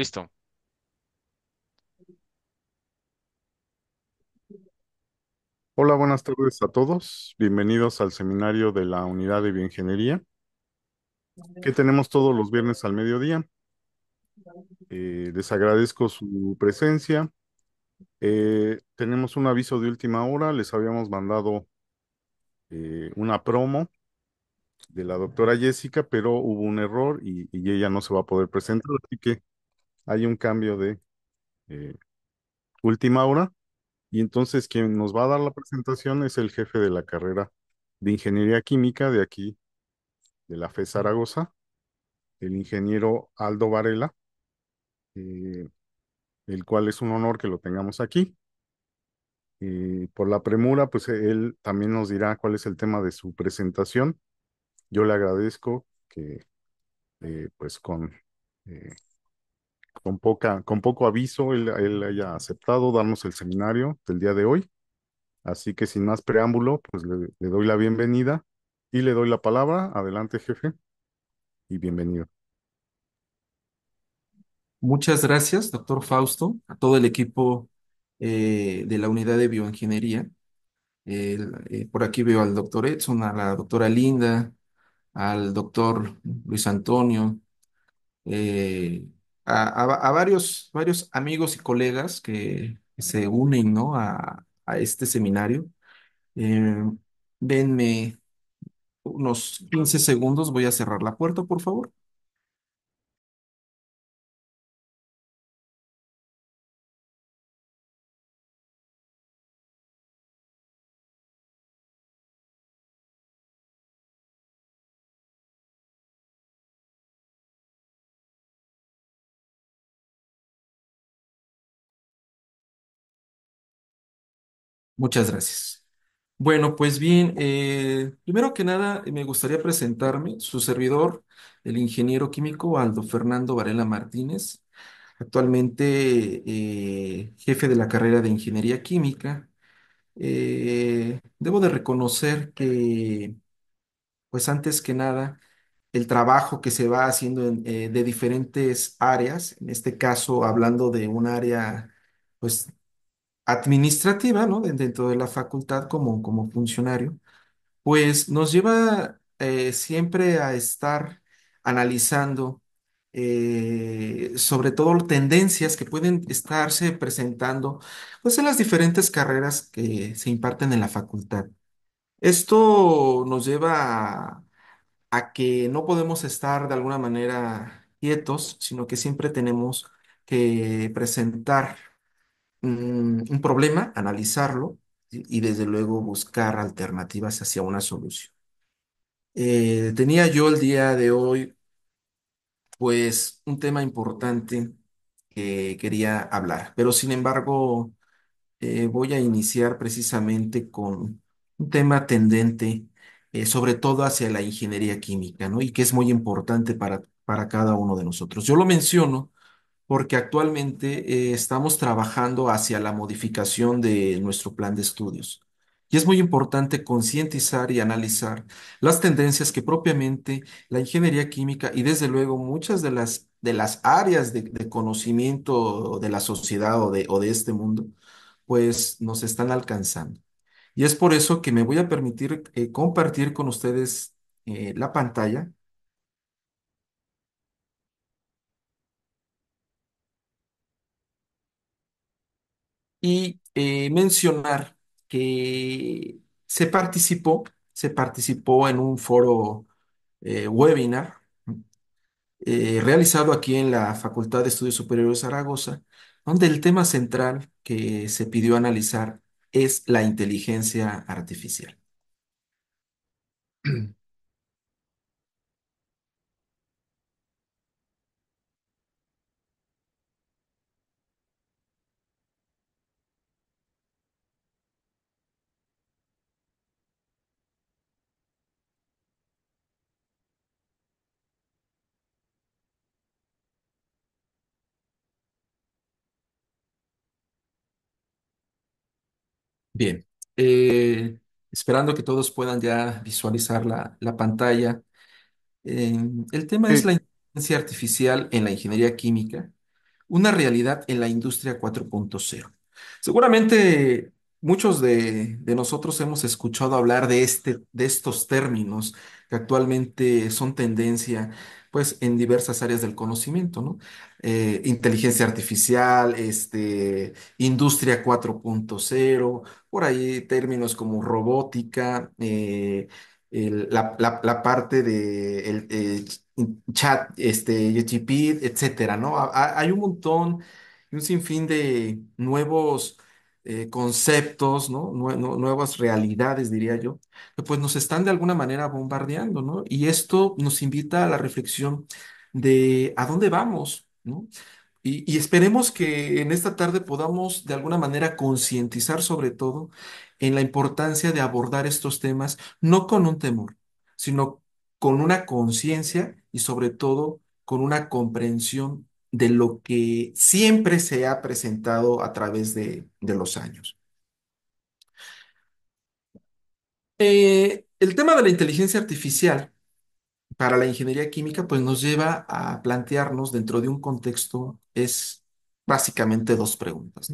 Listo. Hola, buenas tardes a todos. Bienvenidos al seminario de la Unidad de Bioingeniería que tenemos todos los viernes al mediodía. Eh, les agradezco su presencia. Eh, tenemos un aviso de última hora. Les habíamos mandado eh, una promo de la doctora Jessica, pero hubo un error y, y ella no se va a poder presentar, así que hay un cambio de eh, última hora y entonces quien nos va a dar la presentación es el jefe de la carrera de Ingeniería Química de aquí, de la FE Zaragoza, el ingeniero Aldo Varela, eh, el cual es un honor que lo tengamos aquí. y eh, por la premura, pues él también nos dirá cuál es el tema de su presentación. Yo le agradezco que, pues con con, poca, con poco aviso él, haya aceptado darnos el seminario del día de hoy. Así que sin más preámbulo, pues le, doy la bienvenida y le doy la palabra. Adelante, jefe, y bienvenido. Muchas gracias, doctor Fausto, a todo el equipo eh, de la unidad de bioingeniería. Eh, por aquí veo al doctor Edson, a la doctora Linda, al doctor Luis Antonio, eh, a, varios, varios amigos y colegas que se unen, ¿no? a, este seminario. Em, denme unos 15 segundos, voy a cerrar la puerta, por favor. Muchas gracias. Bueno, pues bien, eh, primero que nada me gustaría presentarme, su servidor, el ingeniero químico Aldo Fernando Varela Martínez, actualmente eh, jefe de la carrera de Ingeniería Química. Eh, debo de reconocer que, pues antes que nada, el trabajo que se va haciendo de diferentes áreas, en este caso hablando de un área pues administrativa, ¿no? Dentro de la facultad como, funcionario, pues nos lleva eh, siempre a estar analizando eh, sobre todo tendencias que pueden estarse presentando pues en las diferentes carreras que se imparten en la facultad. Esto nos lleva a que no podemos estar de alguna manera quietos, sino que siempre tenemos que presentar un problema, analizarlo y desde luego buscar alternativas hacia una solución. Eh, tenía yo el día de hoy, pues, un tema importante que quería hablar, pero sin embargo, eh, voy a iniciar precisamente con un tema tendente, eh, sobre todo hacia la ingeniería química, ¿no? Y que es muy importante para, para cada uno de nosotros. Yo lo menciono porque actualmente eh, estamos trabajando hacia la modificación de nuestro plan de estudios. Y es muy importante concientizar y analizar las tendencias que propiamente la ingeniería química y desde luego muchas de las, de las áreas de, conocimiento de la sociedad o de, o de este mundo, pues nos están alcanzando. Y es por eso que me voy a permitir eh, compartir con ustedes eh, la pantalla y eh, mencionar que se participó, se participó en un foro eh, webinar eh, realizado aquí en la Facultad de Estudios Superiores de Zaragoza, donde el tema central que se pidió analizar es la inteligencia artificial. Bien, eh, esperando que todos puedan ya visualizar la, pantalla. Eh, el tema es la inteligencia artificial en la ingeniería química, una realidad en la industria 4.0. Seguramente Muchos de, nosotros hemos escuchado hablar de, este, de estos términos que actualmente son tendencia, pues, en diversas áreas del conocimiento, ¿no? Eh, inteligencia artificial, este, industria 4.0, por ahí términos como robótica, eh, la, parte de el, eh, chat, este, etcétera, ¿no? Hay un montón y un sinfín de nuevos eh, conceptos, ¿no? nuevas realidades, diría yo, pues nos están de alguna manera bombardeando, ¿no? Y esto nos invita a la reflexión de a dónde vamos, ¿no? Y, y esperemos que en esta tarde podamos de alguna manera concientizar sobre todo en la importancia de abordar estos temas, no con un temor, sino con una conciencia y sobre todo con una comprensión de lo que siempre se ha presentado a través de, los años. Eh, el tema de la inteligencia artificial para la ingeniería química pues nos lleva a plantearnos dentro de un contexto es básicamente dos preguntas,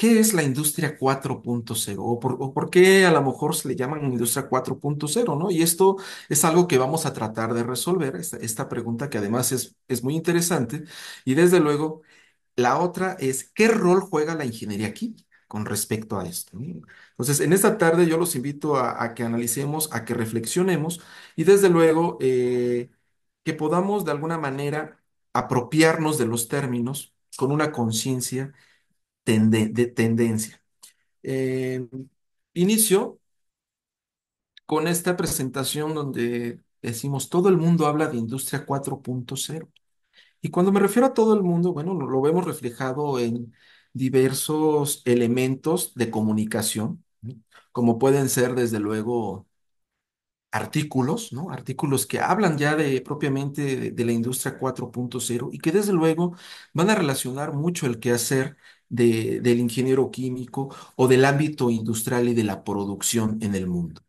¿Qué es la industria 4.0? ¿O por, qué a lo mejor se le llaman industria 4.0, ¿no? Y esto es algo que vamos a tratar de resolver, esta, pregunta que además es, es muy interesante. Y desde luego, la otra es, ¿qué rol juega la ingeniería aquí con respecto a esto. Entonces, en esta tarde yo los invito a, que analicemos, a que reflexionemos y desde luego eh, que podamos de alguna manera apropiarnos de los términos con una conciencia de tendencia. Eh, inicio con esta presentación donde decimos, todo el mundo habla de industria 4.0. Y cuando me refiero a todo el mundo, bueno, lo, vemos reflejado en diversos elementos de comunicación, como pueden ser, desde luego, artículos, ¿no? Artículos que hablan ya de propiamente de, la industria 4.0 y que desde luego van a relacionar mucho el quehacer del ingeniero químico o del ámbito industrial y de la producción en el mundo.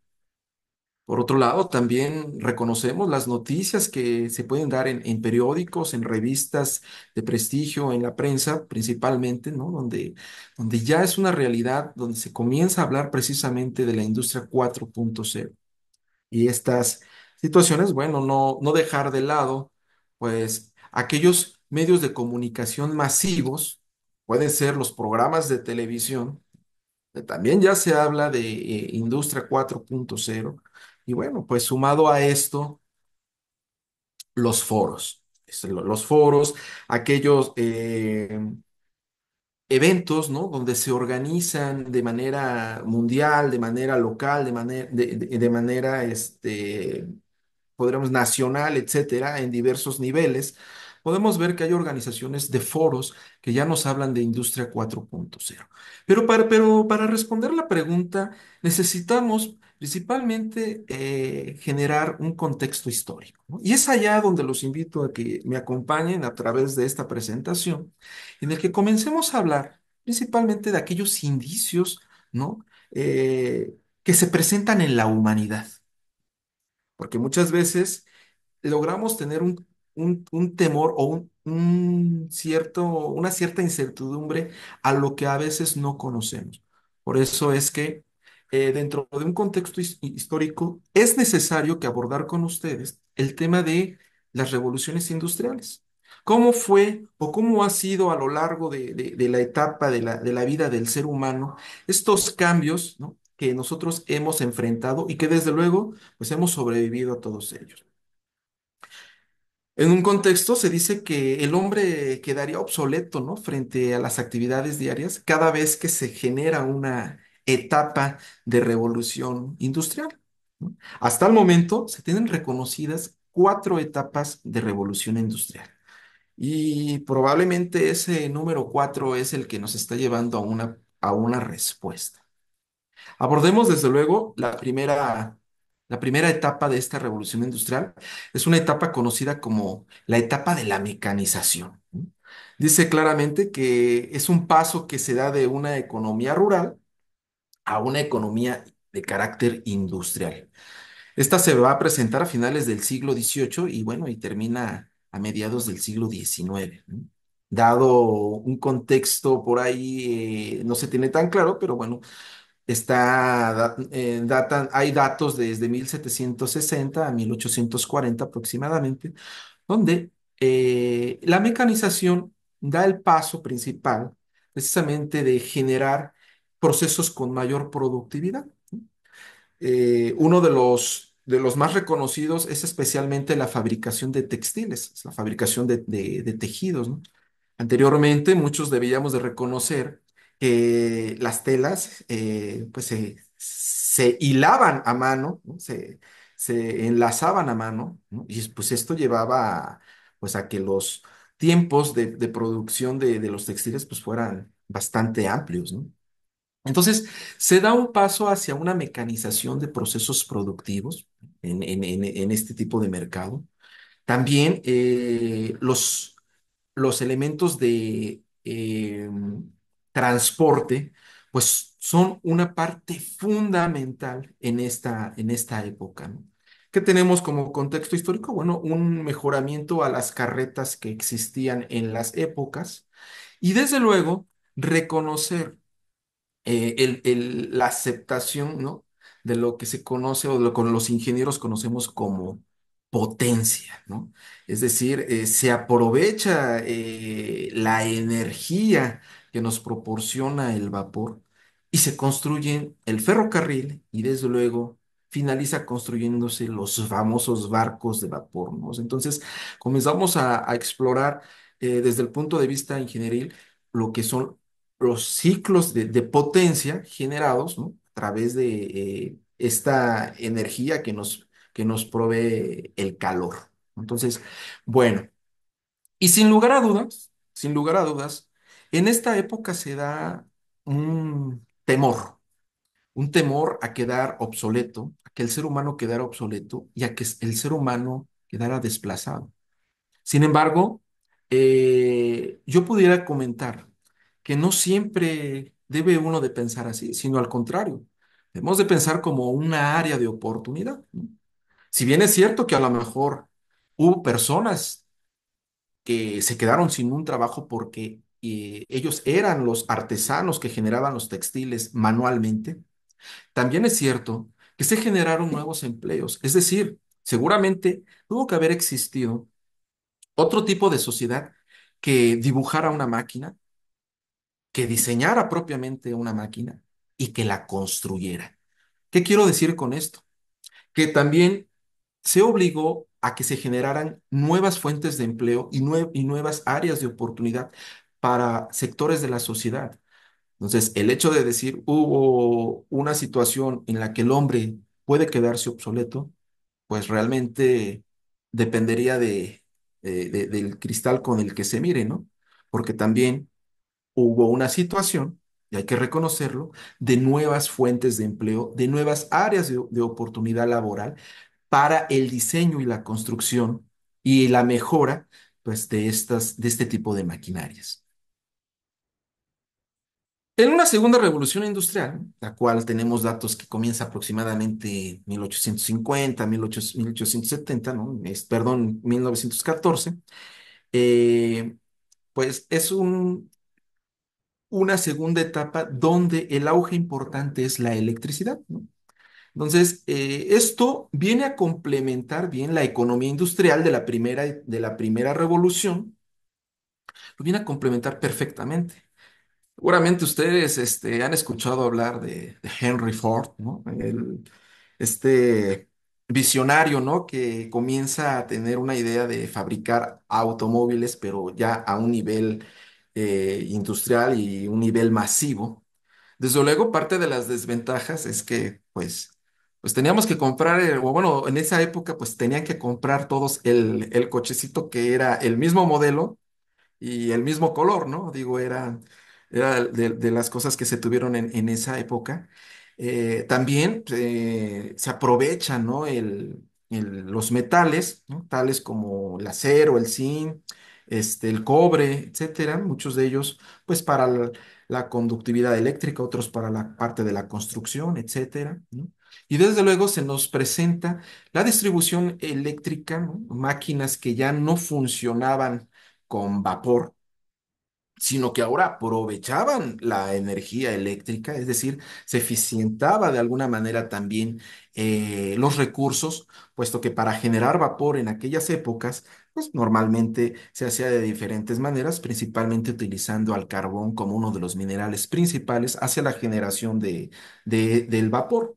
Por otro lado, también reconocemos las noticias que se pueden dar en, periódicos, en revistas de prestigio, en la prensa principalmente, ¿no? Donde, donde ya es una realidad, donde se comienza a hablar precisamente de la industria 4.0. Y estas situaciones, bueno, no, no dejar de lado, pues, aquellos medios de comunicación masivos pueden ser los programas de televisión. También ya se habla de eh, industria 4.0. Y bueno, pues sumado a esto, los foros. Los foros, aquellos eh, eventos, ¿no? Donde se organizan de manera mundial, de manera local, de manera, de, manera, este, podríamos, nacional, etcétera, en diversos niveles podemos ver que hay organizaciones de foros que ya nos hablan de industria 4.0. Pero para, pero para responder la pregunta, necesitamos principalmente eh, generar un contexto histórico. Y es allá donde los invito a que me acompañen a través de esta presentación, en el que comencemos a hablar principalmente de aquellos indicios ¿no? Eh, que se presentan en la humanidad. Porque muchas veces logramos tener un un, temor o un, cierto, una cierta incertidumbre a lo que a veces no conocemos. Por eso es que eh, dentro de un contexto histórico es necesario que abordar con ustedes el tema de las revoluciones industriales. ¿Cómo fue o cómo ha sido a lo largo de, la etapa de la, de la vida del ser humano estos cambios, que nosotros hemos enfrentado y que desde luego pues hemos sobrevivido a todos ellos? En un contexto se dice que el hombre quedaría obsoleto, ¿no? Frente a las actividades diarias cada vez que se genera una etapa de revolución industrial. Hasta el momento se tienen reconocidas cuatro etapas de revolución industrial. Y probablemente ese número cuatro es el que nos está llevando a una, a una respuesta. Abordemos desde luego la primera la primera etapa de esta revolución industrial es una etapa conocida como la etapa de la mecanización. Dice claramente que es un paso que se da de una economía rural a una economía de carácter industrial. Esta se va a presentar a finales del siglo XVIII y bueno, y termina a mediados del siglo XIX. Dado un contexto por ahí, eh, no se tiene tan claro, pero bueno, Está, eh, hay datos desde 1760 a 1840 aproximadamente, donde eh, la mecanización da el paso principal precisamente de generar procesos con mayor productividad. Eh, uno de los, de los más reconocidos es especialmente la fabricación de textiles, la fabricación de, tejidos. Anteriormente muchos debíamos de reconocer que las telas eh, pues se, hilaban a mano, se, se enlazaban a mano, y pues esto llevaba a, pues a que los tiempos de, producción de, los textiles pues fueran bastante amplios, ¿no? Entonces, se da un paso hacia una mecanización de procesos productivos en, en, este tipo de mercado. También eh, los, los elementos de eh, transporte, pues son una parte fundamental en esta, en esta época. ¿no? ¿Qué tenemos como contexto histórico? Bueno, un mejoramiento a las carretas que existían en las épocas y desde luego reconocer eh, el, la aceptación ¿no? de lo que se conoce o lo que los ingenieros conocemos como potencia, ¿no? Es decir, eh, se aprovecha eh, la energía que nos proporciona el vapor y se construyen el ferrocarril y desde luego finaliza construyéndose los famosos barcos de vapor. ¿no? Entonces comenzamos a, explorar eh, desde el punto de vista ingenieril lo que son los ciclos de, potencia generados a través de eh, esta energía que nos, que nos provee el calor. Entonces, bueno, y sin lugar a dudas, sin lugar a dudas, en esta época se da un temor, un temor a quedar obsoleto, a que el ser humano quedara obsoleto y a que el ser humano quedara desplazado. Sin embargo, eh, yo pudiera comentar que no siempre debe uno de pensar así, sino al contrario, debemos de pensar como una área de oportunidad. Si bien es cierto que a lo mejor hubo personas que se quedaron sin un trabajo porque y ellos eran los artesanos que generaban los textiles manualmente, también es cierto que se generaron nuevos empleos. Es decir, seguramente tuvo que haber existido otro tipo de sociedad que dibujara una máquina, que diseñara propiamente una máquina y que la construyera. ¿Qué quiero decir con esto? Que también se obligó a que se generaran nuevas fuentes de empleo y, nuevas áreas de oportunidad para sectores de la sociedad. Entonces, el hecho de decir hubo una situación en la que el hombre puede quedarse obsoleto, pues realmente dependería eh, de, del cristal con el que se mire, ¿no? Porque también hubo una situación, y hay que reconocerlo, de nuevas fuentes de empleo, de nuevas áreas de, de oportunidad laboral para el diseño y la construcción y la mejora, pues, de, estas, de este tipo de maquinarias. En una segunda revolución industrial, la cual tenemos datos que comienza aproximadamente 1850, 1870, ¿no? perdón, 1914, eh, pues es una segunda etapa donde el auge importante es la electricidad, Entonces, eh, esto viene a complementar bien la economía industrial de la primera, de la primera revolución, lo pues viene a complementar perfectamente. Seguramente ustedes este, han escuchado hablar de, Henry Ford, ¿no? este visionario, ¿no? Que comienza a tener una idea de fabricar automóviles, pero ya a un nivel eh, industrial y un nivel masivo. Desde luego, parte de las desventajas es que, pues, pues teníamos que comprar, eh, o bueno, en esa época, pues tenían que comprar todos el, el cochecito que era el mismo modelo y el mismo color, ¿no? Digo, era de, las cosas que se tuvieron en, esa época. Eh, también eh, se aprovechan los metales, tales como el acero, el zinc, este, el cobre, etcétera, muchos de ellos, pues para la, conductividad eléctrica, otros para la parte de la construcción, etcétera, Y desde luego se nos presenta la distribución eléctrica, máquinas que ya no funcionaban con vapor, sino que ahora aprovechaban la energía eléctrica, es decir, se eficientaba de alguna manera también eh, los recursos, puesto que para generar vapor en aquellas épocas, pues normalmente se hacía de diferentes maneras, principalmente utilizando al carbón como uno de los minerales principales hacia la generación de, del vapor.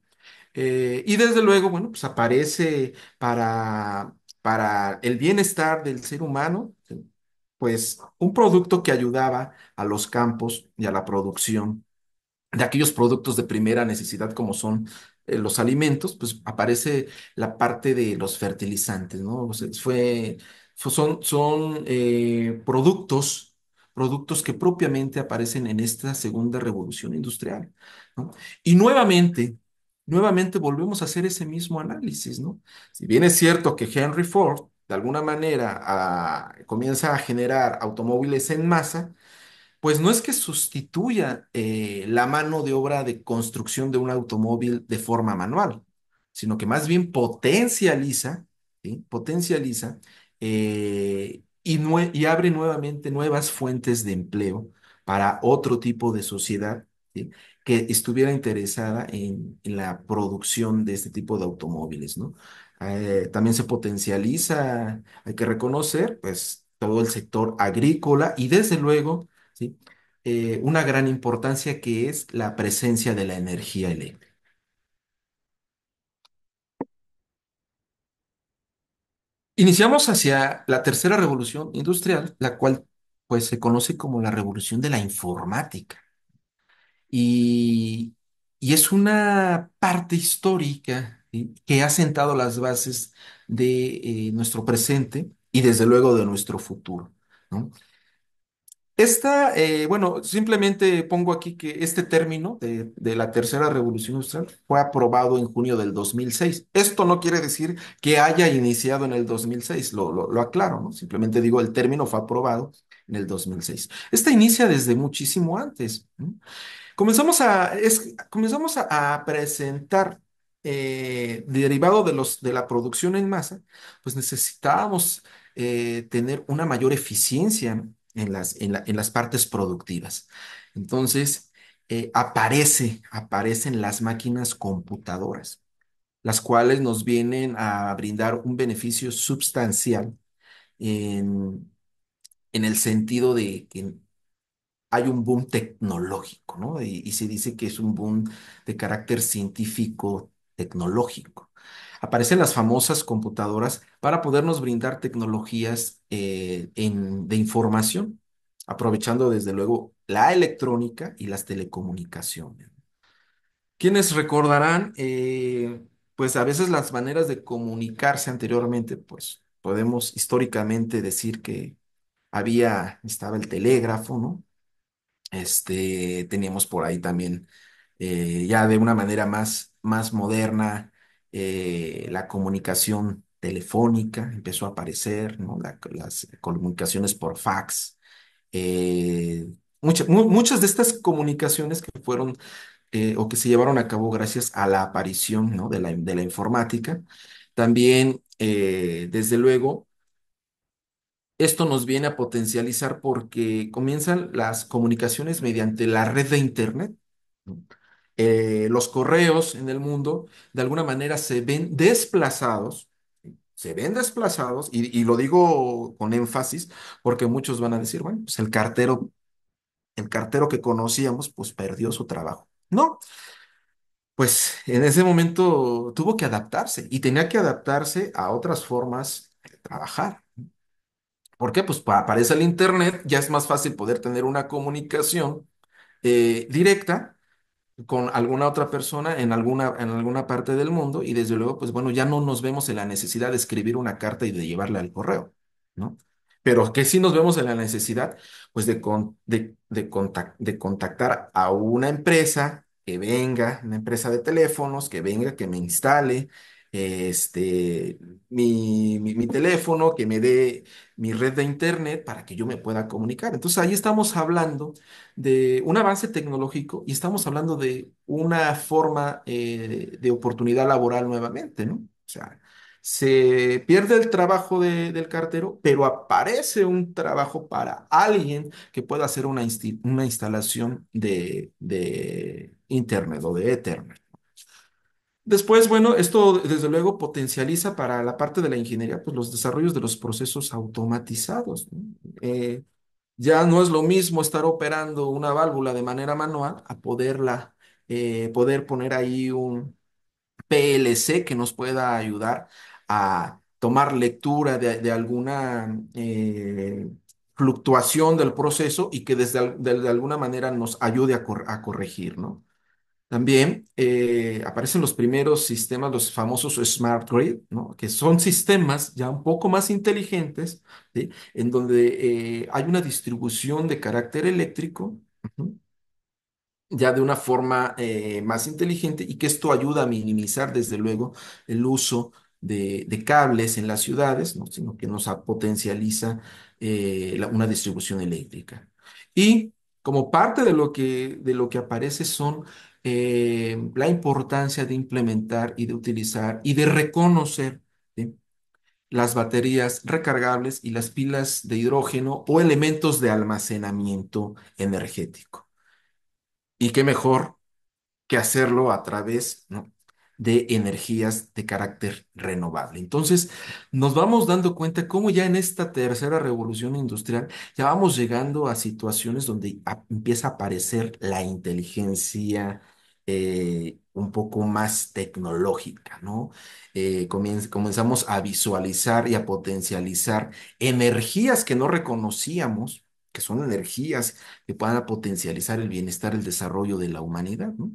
Eh, y desde luego, bueno, pues aparece para, para el bienestar del ser humano, pues un producto que ayudaba a los campos y a la producción de aquellos productos de primera necesidad como son eh, los alimentos, pues aparece la parte de los fertilizantes, ¿no? son son eh, productos productos que propiamente aparecen en esta segunda revolución industrial. ¿no? Y nuevamente, nuevamente volvemos a hacer ese mismo análisis, ¿no? Si bien es cierto que Henry Ford de alguna manera comienza a generar automóviles en masa, pues no es que sustituya eh, la mano de obra de construcción de un automóvil de forma manual, sino que más bien potencializa, Potencializa eh, y, abre nuevamente nuevas fuentes de empleo para otro tipo de sociedad, que estuviera interesada en, en la producción de este tipo de automóviles, ¿no? Eh, también se potencializa, hay que reconocer, pues todo el sector agrícola y desde luego, ¿sí? Eh, una gran importancia que es la presencia de la energía eléctrica. Iniciamos hacia la tercera revolución industrial, la cual pues se conoce como la revolución de la informática. Y, y es una parte histórica eh, que ha sentado las bases de eh, nuestro presente y desde luego de nuestro futuro. Esta, eh, bueno, simplemente pongo aquí que este término de, la tercera revolución industrial fue aprobado en junio del 2006. Esto no quiere decir que haya iniciado en el 2006, lo, lo, aclaro, ¿no? Simplemente digo, el término fue aprobado en el 2006. Esta inicia desde muchísimo antes. Comenzamos a, comenzamos a presentar eh, derivado de los, de la producción en masa, pues necesitábamos eh, tener una mayor eficiencia en las, en las partes productivas. Entonces, eh, aparece, aparecen las máquinas computadoras, las cuales nos vienen a brindar un beneficio sustancial en, el sentido de que hay un boom tecnológico, ¿no? Y, y, se dice que es un boom de carácter científico, tecnológico. Aparecen las famosas computadoras para podernos brindar tecnologías eh, de información, aprovechando desde luego la electrónica y las telecomunicaciones. Quienes recordarán, eh, pues a veces las maneras de comunicarse anteriormente, pues podemos históricamente decir que había, estaba el telégrafo, ¿no? Este, teníamos por ahí también, eh, ya de una manera más más moderna, eh, la comunicación telefónica empezó a aparecer, las comunicaciones por fax, eh, muchas de estas comunicaciones que fueron eh, o que se llevaron a cabo gracias a la aparición de, la, de, la, informática. También, desde luego, esto nos viene a potencializar porque comienzan las comunicaciones mediante la red de Internet. Eh, los correos en el mundo de alguna manera se ven desplazados, se ven desplazados, y, lo digo con énfasis porque muchos van a decir, bueno, pues el cartero, el cartero que conocíamos, pues perdió su trabajo. No, pues en ese momento tuvo que adaptarse y tenía que adaptarse a otras formas de trabajar. ¿Por qué? Pues aparece el Internet, ya es más fácil poder tener una comunicación eh, directa con alguna otra persona en alguna, en alguna parte del mundo y desde luego, pues bueno, ya no nos vemos en la necesidad de escribir una carta y de llevarla al correo, ¿no? Pero que sí nos vemos en la necesidad, pues de, de, de, de contactar a una empresa que venga, una empresa de teléfonos, que venga, que me instale, este, mi, mi, teléfono, que me dé mi red de internet para que yo me pueda comunicar. Entonces ahí estamos hablando de un avance tecnológico y estamos hablando de una forma eh, de oportunidad laboral nuevamente, ¿no? O sea, se pierde el trabajo del cartero, pero aparece un trabajo para alguien que pueda hacer una, una instalación de, de Internet o de Ethernet. Después, bueno, esto desde luego potencializa para la parte de la ingeniería pues, los desarrollos de los procesos automatizados. Eh, ya no es lo mismo estar operando una válvula de manera manual a poderla, eh, poder poner ahí un PLC que nos pueda ayudar a tomar lectura de, alguna eh, fluctuación del proceso y que desde, de, alguna manera nos ayude a, a corregir, ¿no? También eh, aparecen los primeros sistemas, los famosos smart grid, ¿no? que son sistemas ya un poco más inteligentes, en donde eh, hay una distribución de carácter eléctrico, ya de una forma eh, más inteligente, y que esto ayuda a minimizar, desde luego, el uso de, cables en las ciudades, sino que nos potencializa una distribución eléctrica. Y como parte de lo que, de lo que aparece son eh, la importancia de implementar y de utilizar y de reconocer las baterías recargables y las pilas de hidrógeno o elementos de almacenamiento energético. Y qué mejor que hacerlo a través de energías de carácter renovable. Entonces, nos vamos dando cuenta cómo ya en esta tercera revolución industrial ya vamos llegando a situaciones donde empieza a aparecer la inteligencia eh, un poco más tecnológica, ¿no? Eh, comenzamos a visualizar y a potencializar energías que no reconocíamos, que son energías que puedan potencializar el bienestar, el desarrollo de la humanidad, ¿no?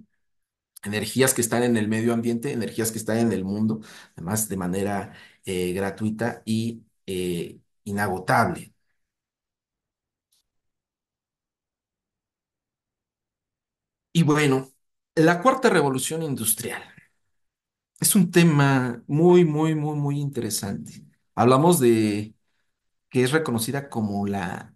Energías que están en el medio ambiente, energías que están en el mundo, además de manera eh, gratuita y inagotable, Y bueno, la cuarta revolución industrial es un tema muy, muy, muy, muy interesante. Hablamos de que es reconocida como la,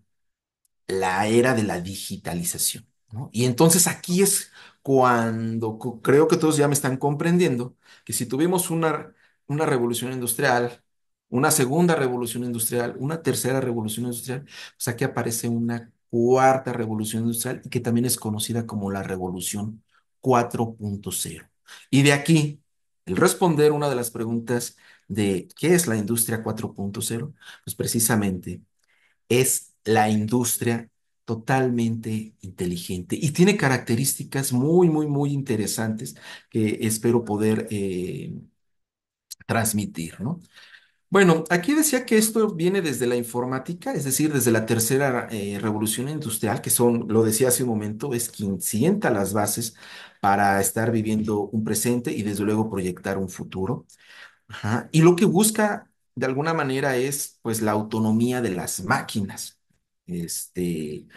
la era de la digitalización, Y entonces aquí es cuando creo que todos ya me están comprendiendo que si tuvimos una, una revolución industrial, una segunda revolución industrial, una tercera revolución industrial, pues aquí aparece una cuarta revolución industrial que también es conocida como la revolución 4.0. Y de aquí, el responder una de las preguntas de qué es la industria 4.0, pues precisamente es la industria totalmente inteligente y tiene características muy, muy, muy interesantes que espero poder eh, transmitir, ¿no? Bueno, aquí decía que esto viene desde la informática, es decir, desde la tercera eh, revolución industrial, que son, lo decía hace un momento, es quien sienta las bases para estar viviendo un presente y desde luego proyectar un futuro. Y lo que busca de alguna manera es pues la autonomía de las máquinas. Este,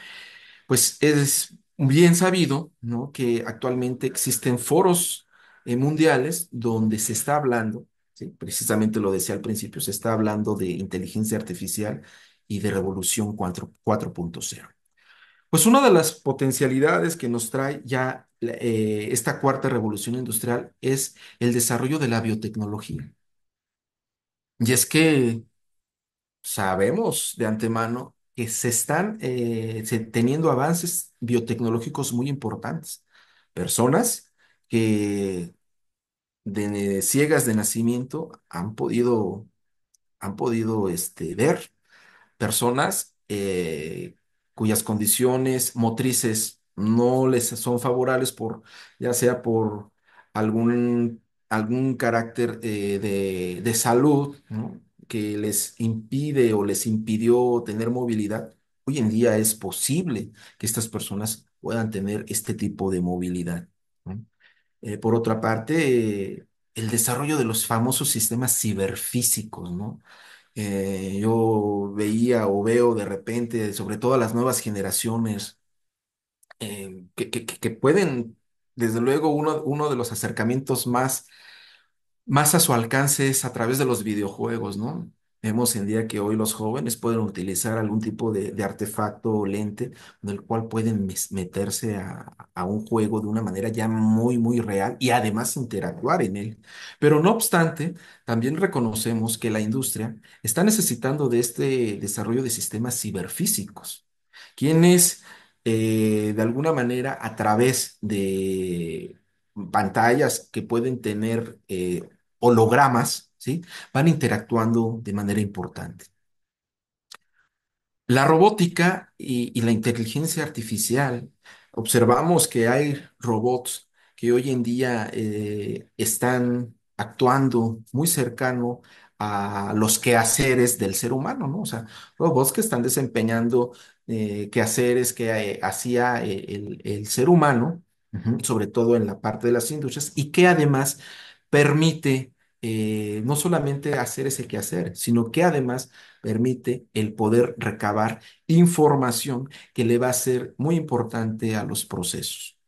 pues es bien sabido, ¿no? que actualmente existen foros eh, mundiales donde se está hablando ¿sí? Precisamente lo decía al principio, se está hablando de inteligencia artificial y de revolución 4.0. Pues una de las potencialidades que nos trae ya eh, esta cuarta revolución industrial es el desarrollo de la biotecnología. Y es que sabemos de antemano que se están eh, teniendo avances biotecnológicos muy importantes. Personas que de ciegas de nacimiento han podido, han podido este, ver personas eh, cuyas condiciones motrices no les son favorables por, ya sea por algún, algún carácter eh, de, de, salud, ¿no? que les impide o les impidió tener movilidad, hoy en día es posible que estas personas puedan tener este tipo de movilidad. Eh, por otra parte, eh, el desarrollo de los famosos sistemas ciberfísicos, ¿no? Eh, yo veía o veo de repente, sobre todo a las nuevas generaciones, que, pueden, desde luego, uno, uno de los acercamientos más, más a su alcance es a través de los videojuegos, ¿no? Vemos en día que hoy los jóvenes pueden utilizar algún tipo de, artefacto o lente del el cual pueden meterse a, un juego de una manera ya muy, muy real y además interactuar en él. Pero no obstante, también reconocemos que la industria está necesitando de este desarrollo de sistemas ciberfísicos, quienes eh, de alguna manera a través de pantallas que pueden tener eh, hologramas, Van interactuando de manera importante. La robótica y, la inteligencia artificial, observamos que hay robots que hoy en día eh, están actuando muy cercano a los quehaceres del ser humano, ¿no? O sea, robots que están desempeñando eh, quehaceres que eh, hacía el, el, ser humano, sobre todo en la parte de las industrias, y que además permite eh, no solamente hacer ese quehacer, sino que además permite el poder recabar información que le va a ser muy importante a los procesos.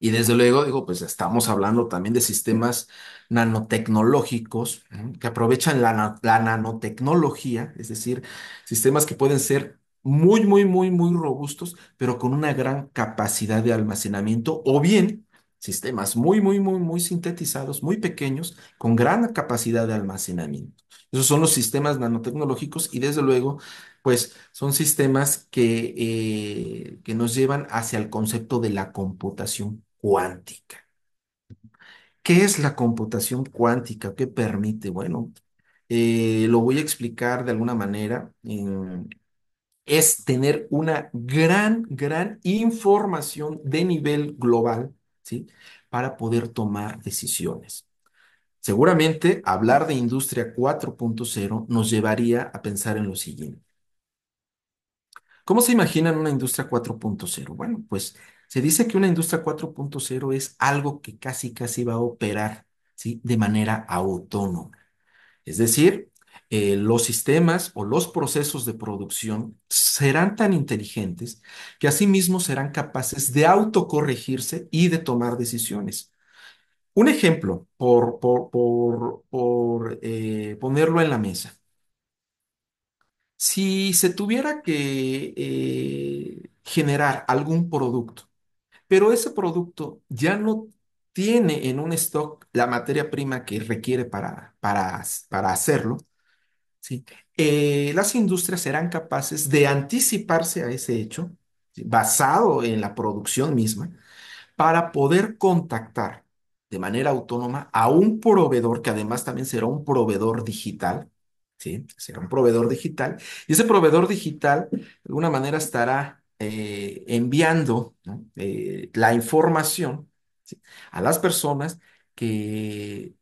Y desde luego, digo, pues estamos hablando también de sistemas nanotecnológicos que aprovechan la, la nanotecnología, es decir, sistemas que pueden ser muy, muy, muy, muy robustos, pero con una gran capacidad de almacenamiento o bien sistemas muy, muy, muy, muy sintetizados, muy pequeños, con gran capacidad de almacenamiento. Esos son los sistemas nanotecnológicos y desde luego, pues son sistemas que, eh, que nos llevan hacia el concepto de la computación cuántica. ¿Qué es la computación cuántica? ¿Qué permite? Bueno, eh, lo voy a explicar de alguna manera. es tener una gran, gran información de nivel global para poder tomar decisiones. Seguramente hablar de industria 4.0 nos llevaría a pensar en lo siguiente. ¿Cómo se imagina una industria 4.0? Bueno, pues se dice que una industria 4.0 es algo que casi casi va a operar ¿sí? de manera autónoma. Es decir, eh, los sistemas o los procesos de producción serán tan inteligentes que asimismo serán capaces de autocorregirse y de tomar decisiones. Un ejemplo, por, eh, ponerlo en la mesa. Si se tuviera que eh, generar algún producto, pero ese producto ya no tiene en un stock la materia prima que requiere para hacerlo, eh, las industrias serán capaces de anticiparse a ese hecho, basado en la producción misma, para poder contactar de manera autónoma a un proveedor que además también será un proveedor digital, Será un proveedor digital. Y ese proveedor digital, de alguna manera, estará eh, enviando eh, la información a las personas que,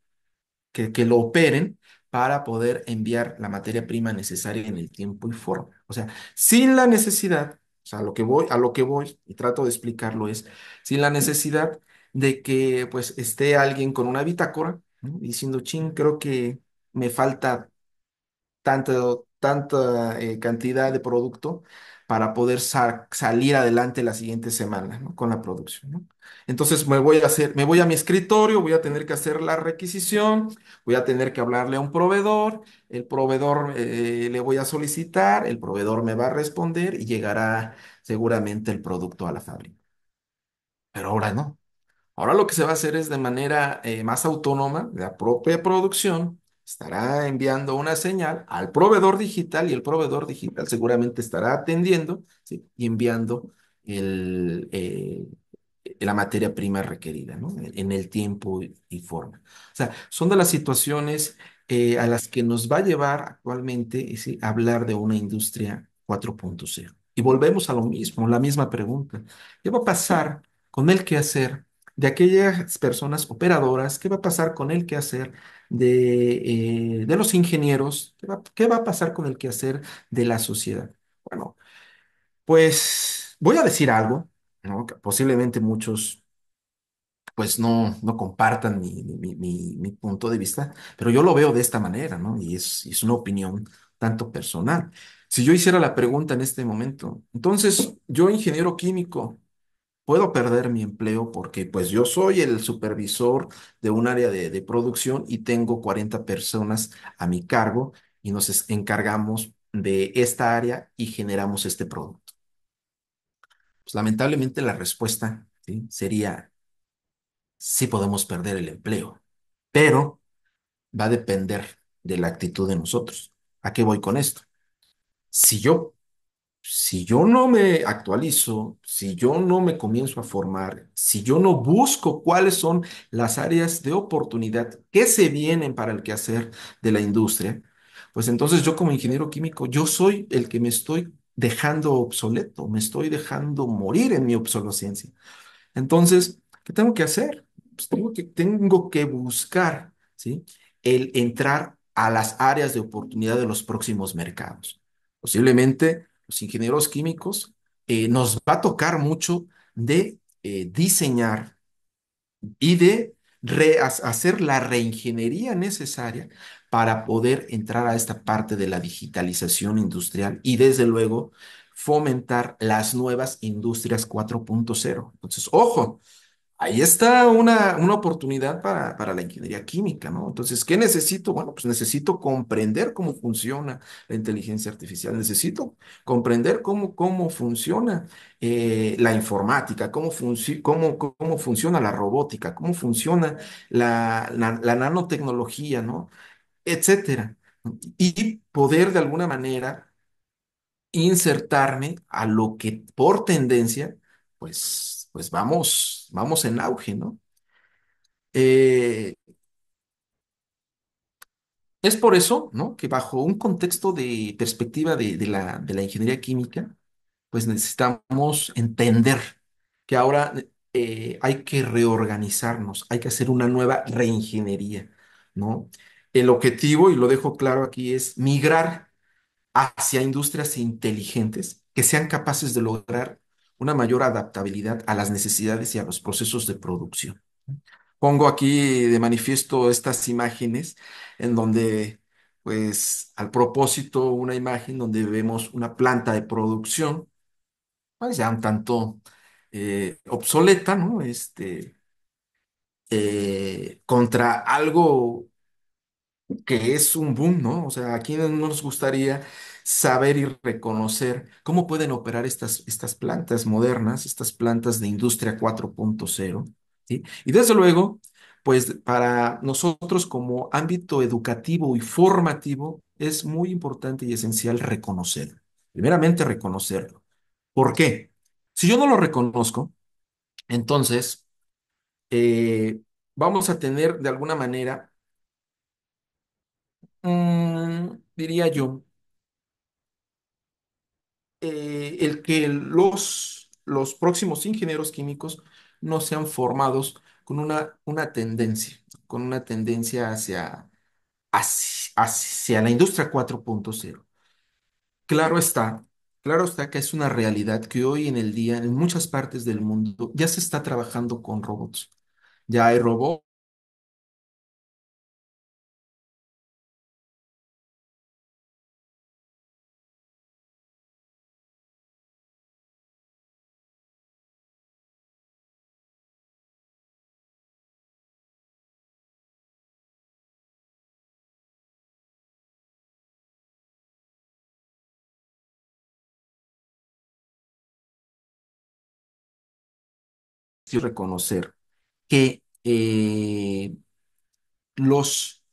que, lo operen para poder enviar la materia prima necesaria en el tiempo y forma. O sea, sin la necesidad, o sea, a lo que voy, a lo que voy y trato de explicarlo es sin la necesidad de que pues esté alguien con una bitácora diciendo, ching, creo que me falta tanta eh, cantidad de producto para poder salir adelante la siguiente semana con la producción. Entonces me voy a hacer, me voy a mi escritorio, voy a tener que hacer la requisición, voy a tener que hablarle a un proveedor, el proveedor eh, le voy a solicitar, el proveedor me va a responder y llegará seguramente el producto a la fábrica. Pero ahora no. Ahora lo que se va a hacer es de manera eh, más autónoma, la propia producción, estará enviando una señal al proveedor digital y el proveedor digital seguramente estará atendiendo y enviando eh, la materia prima requerida ¿no? en el tiempo y forma. O sea, son de las situaciones eh, a las que nos va a llevar actualmente hablar de una industria 4.0. Y volvemos a lo mismo, la misma pregunta. ¿Qué va a pasar con el hacer? de aquellas personas operadoras, qué va a pasar con el quehacer de, eh, de los ingenieros, ¿Qué va, a pasar con el quehacer de la sociedad. Bueno, pues voy a decir algo, posiblemente muchos pues no, no compartan mi, mi, punto de vista, pero yo lo veo de esta manera, ¿no? Y es, es una opinión tanto personal. Si yo hiciera la pregunta en este momento, entonces yo ingeniero químico, puedo perder mi empleo porque pues yo soy el supervisor de un área de, producción y tengo 40 personas a mi cargo y nos encargamos de esta área y generamos este producto. Pues, lamentablemente la respuesta sería, sí podemos perder el empleo, pero va a depender de la actitud de nosotros. ¿A qué voy con esto? Si yo si yo no me actualizo, si yo no me comienzo a formar, si yo no busco cuáles son las áreas de oportunidad que se vienen para el quehacer de la industria, pues entonces yo como ingeniero químico, yo soy el que me estoy dejando obsoleto, me estoy dejando morir en mi obsolescencia. Entonces, ¿qué tengo que hacer? Pues tengo que, tengo que buscar, ¿sí? El entrar a las áreas de oportunidad de los próximos mercados. Posiblemente los ingenieros químicos, eh, nos va a tocar mucho de eh, diseñar y de hacer la reingeniería necesaria para poder entrar a esta parte de la digitalización industrial y desde luego fomentar las nuevas industrias 4.0. Entonces, ojo, ahí está una, una oportunidad para, para, la ingeniería química, ¿no? Entonces, ¿qué necesito? Bueno, pues necesito comprender cómo funciona la inteligencia artificial, necesito comprender cómo, cómo funciona eh, la informática, cómo, cómo, funciona la robótica, cómo funciona la, la nanotecnología, ¿no? Etcétera. Y poder de alguna manera insertarme a lo que por tendencia, pues pues vamos, vamos en auge, ¿no? Eh, es por eso, ¿no? Que bajo un contexto de perspectiva de, la, de la ingeniería química, pues necesitamos entender que ahora eh, hay que reorganizarnos, hay que hacer una nueva reingeniería, ¿no? El objetivo, y lo dejo claro aquí, es migrar hacia industrias inteligentes que sean capaces de lograr una mayor adaptabilidad a las necesidades y a los procesos de producción. Pongo aquí de manifiesto estas imágenes en donde, pues, al propósito, una imagen donde vemos una planta de producción, pues ya un tanto eh, obsoleta, ¿no? Este, eh, contra algo que es un boom, ¿no? O sea, aquí no nos gustaría saber y reconocer cómo pueden operar estas, estas plantas modernas, estas plantas de industria 4.0. Y desde luego, pues para nosotros como ámbito educativo y formativo es muy importante y esencial reconocerlo. Primeramente reconocerlo. ¿Por qué? Si yo no lo reconozco, entonces eh, vamos a tener de alguna manera, mm, diría yo, eh, el que los, los próximos ingenieros químicos no sean formados con una, una tendencia, con una tendencia hacia, hacia, hacia la industria 4.0. Claro está, claro está que es una realidad que hoy en el día en muchas partes del mundo ya se está trabajando con robots. Ya hay robots y reconocer que eh, los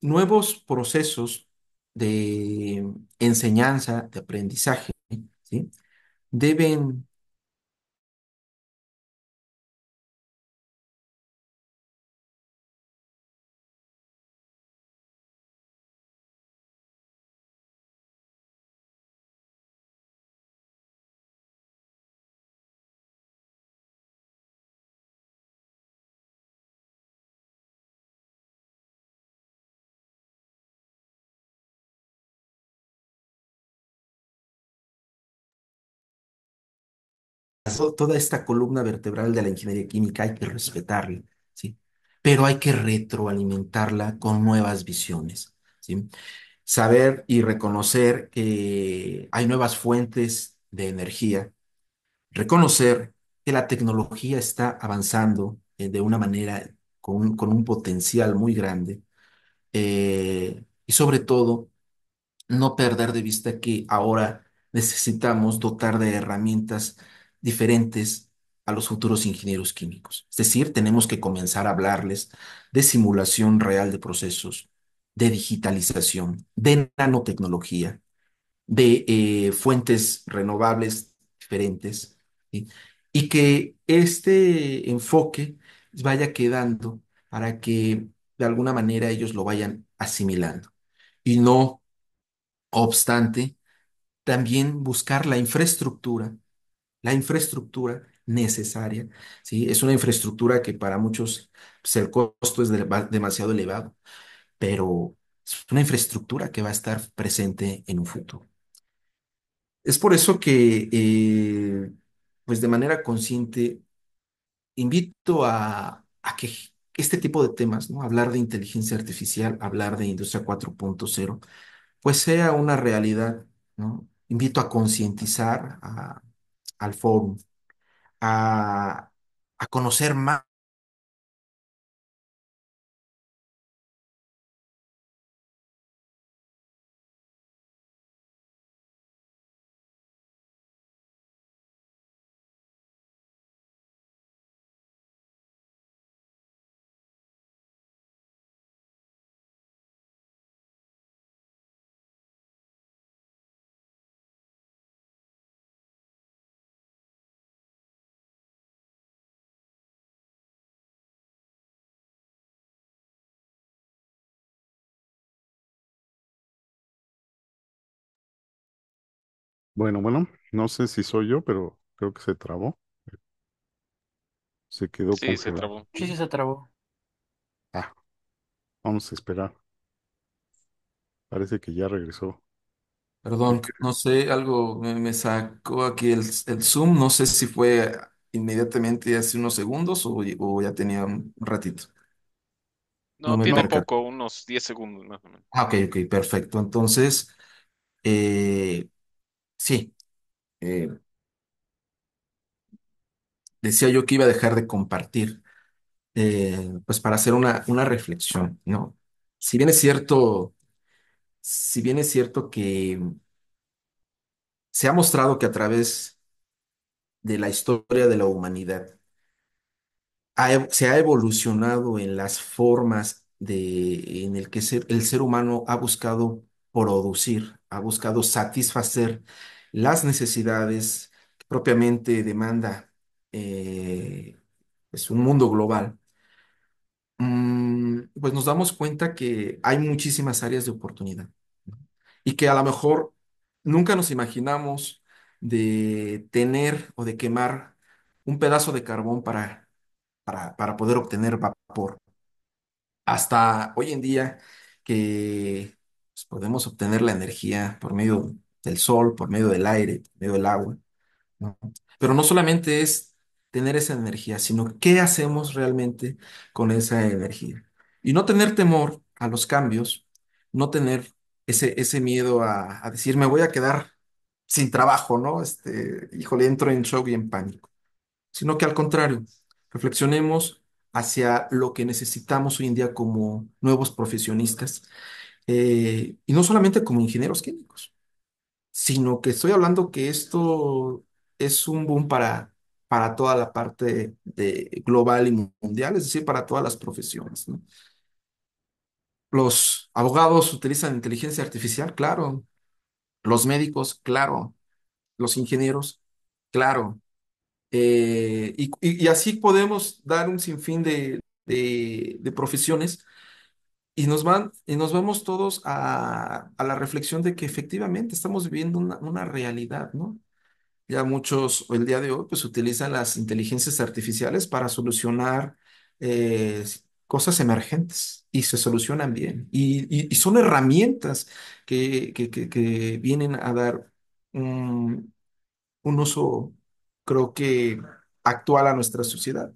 nuevos procesos de enseñanza, de aprendizaje, ¿sí? deben toda esta columna vertebral de la ingeniería química hay que respetarla, ¿sí? Pero hay que retroalimentarla con nuevas visiones, ¿sí? Saber y reconocer que hay nuevas fuentes de energía, reconocer que la tecnología está avanzando eh, de una manera con un, con un potencial muy grande eh, y sobre todo no perder de vista que ahora necesitamos dotar de herramientas diferentes a los futuros ingenieros químicos. Es decir, tenemos que comenzar a hablarles de simulación real de procesos, de digitalización, de nanotecnología, de eh, fuentes renovables diferentes, y que este enfoque vaya quedando para que de alguna manera ellos lo vayan asimilando. Y no obstante, también buscar la infraestructura la infraestructura necesaria, ¿sí? Es una infraestructura que para muchos pues, el costo es demasiado elevado, pero es una infraestructura que va a estar presente en un futuro. Es por eso que, eh, pues de manera consciente, invito a, a, que este tipo de temas, ¿no? Hablar de inteligencia artificial, hablar de industria 4.0, pues sea una realidad, ¿no? Invito a concientizar a, al forum a, a conocer más, Bueno, bueno, no sé si soy yo, pero creo que se trabó. Se quedó Sí, se trabó. Sí, sí, se trabó. Ah, vamos a esperar. Parece que ya regresó. Perdón, no sé, algo me, sacó aquí el, Zoom. No sé si fue inmediatamente hace unos segundos o, ya tenía un ratito. No tiene poco, unos 10 segundos más o menos. Ah, ok, ok, perfecto. Entonces, eh, Sí, eh, decía yo que iba a dejar de compartir, eh, pues para hacer una, una reflexión, ¿no? Si bien es cierto, si bien es cierto que se ha mostrado que a través de la historia de la humanidad se ha evolucionado en las formas de, en el que el ser humano ha buscado producir ha buscado satisfacer las necesidades propiamente demanda eh, es pues, un mundo global, mm, pues nos damos cuenta que hay muchísimas áreas de oportunidad y que a lo mejor nunca nos imaginamos de tener o de quemar un pedazo de carbón para, para, para poder obtener vapor. Hasta hoy en día que pues, podemos obtener la energía por medio del sol, por medio del aire, por medio del agua. ¿no? Pero no solamente es tener esa energía, sino qué hacemos realmente con esa energía. Y no tener temor a los cambios, no tener ese, ese miedo a, a decir, me voy a quedar sin trabajo, ¿no? Este, híjole, entro en shock y en pánico. Sino que al contrario, reflexionemos hacia lo que necesitamos hoy en día como nuevos profesionistas eh, y no solamente como ingenieros químicos, sino que estoy hablando que esto es un boom para, para toda la parte de global y mundial, es decir, para todas las profesiones, Los abogados utilizan inteligencia artificial, claro. Los médicos, claro. Los ingenieros, claro. Eh, y, así podemos dar un sinfín de profesiones y nos van, y nos vamos todos a, la reflexión de que efectivamente estamos viviendo una, realidad, ¿no? Ya muchos el día de hoy pues utilizan las inteligencias artificiales para solucionar eh, cosas emergentes y se solucionan bien. Y, son herramientas que, que, vienen a dar un, un uso, creo que, actual a nuestra sociedad.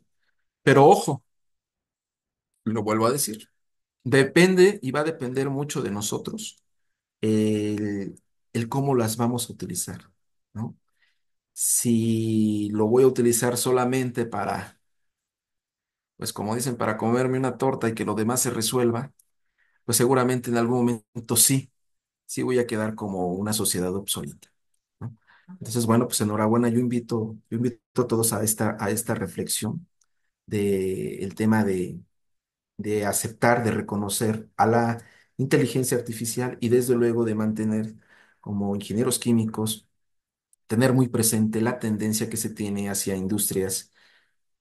Pero ojo, lo vuelvo a decir, Depende y va a depender mucho de nosotros el, cómo las vamos a utilizar, ¿no? Si lo voy a utilizar solamente para, pues como dicen, para comerme una torta y que lo demás se resuelva, pues seguramente en algún momento sí, sí voy a quedar como una sociedad obsoleta. Entonces, bueno, pues enhorabuena, yo invito, invito a todos a esta, a esta reflexión del tema de de aceptar, de reconocer a la inteligencia artificial y desde luego de mantener como ingenieros químicos, tener muy presente la tendencia que se tiene hacia industrias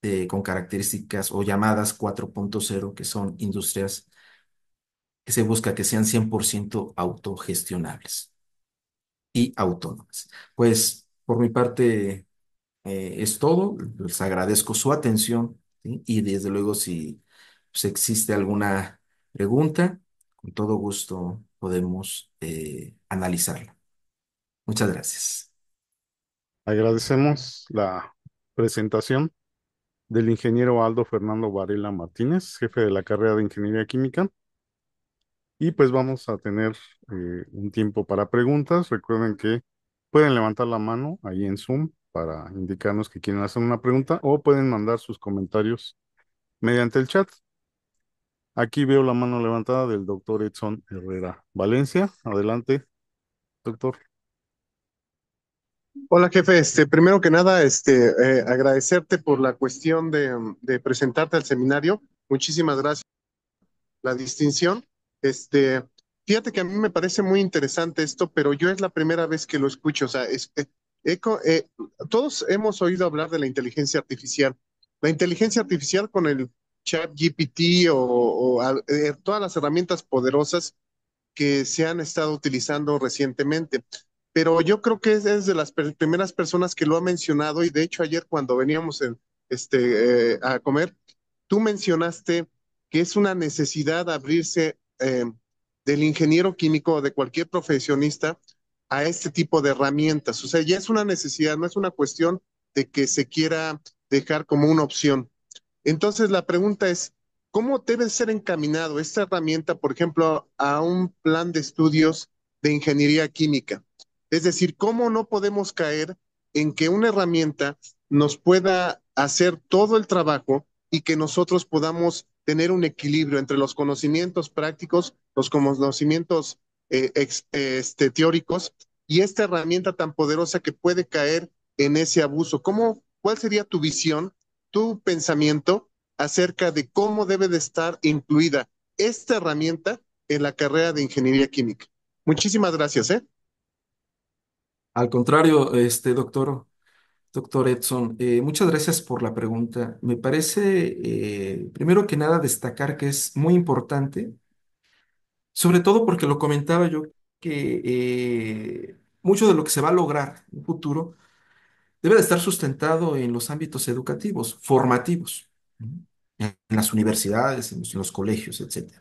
de, eh, con características o llamadas 4.0, que son industrias que se busca que sean 100% autogestionables y autónomas. Pues por mi parte eh, es todo, les agradezco su atención y desde luego si si pues, existe alguna pregunta, con todo gusto podemos eh, analizarla. Muchas gracias. Agradecemos la presentación del ingeniero Aldo Fernando Varela Martínez, jefe de la carrera de Ingeniería Química. Y pues vamos a tener eh, un tiempo para preguntas. Recuerden que pueden levantar la mano ahí en Zoom para indicarnos que quieren hacer una pregunta o pueden mandar sus comentarios mediante el chat. Aquí veo la mano levantada del doctor Edson Herrera. Valencia, adelante, doctor. Hola, jefe. Este, primero que nada, este, eh, agradecerte por la cuestión de, presentarte al seminario. Muchísimas gracias. La distinción. Este, fíjate que a mí me parece muy interesante esto, pero yo es la primera vez que lo escucho. O sea, eh, eco, eh, todos hemos oído hablar de la inteligencia artificial. La inteligencia artificial con el ChatGPT o, o eh, todas las herramientas poderosas que se han estado utilizando recientemente. Pero yo creo que es, de las primeras personas que lo ha mencionado y de hecho ayer cuando veníamos en, este, eh, a comer, tú mencionaste que es una necesidad abrirse eh, del ingeniero químico o de cualquier profesionista a este tipo de herramientas. O sea, ya es una necesidad, no es una cuestión de que se quiera dejar como una opción. Entonces la pregunta es, ¿cómo debe ser encaminado esta herramienta, por ejemplo, a un plan de estudios de ingeniería química? Es decir, ¿cómo no podemos caer en que una herramienta nos pueda hacer todo el trabajo y que nosotros podamos tener un equilibrio entre los conocimientos prácticos, los conocimientos eh, eh, este, teóricos y esta herramienta tan poderosa que puede caer en ese abuso? ¿Cómo, ¿Cuál sería tu visión tu pensamiento acerca de cómo debe de estar incluida esta herramienta en la carrera de ingeniería química. Muchísimas gracias, ¿eh? Al contrario, este doctor, doctor Edson, eh, muchas gracias por la pregunta. Me parece, eh, primero que nada, destacar que es muy importante, sobre todo porque lo comentaba yo, que eh, mucho de lo que se va a lograr en el futuro debe de estar sustentado en los ámbitos educativos, formativos, en las universidades, en los, colegios, etc.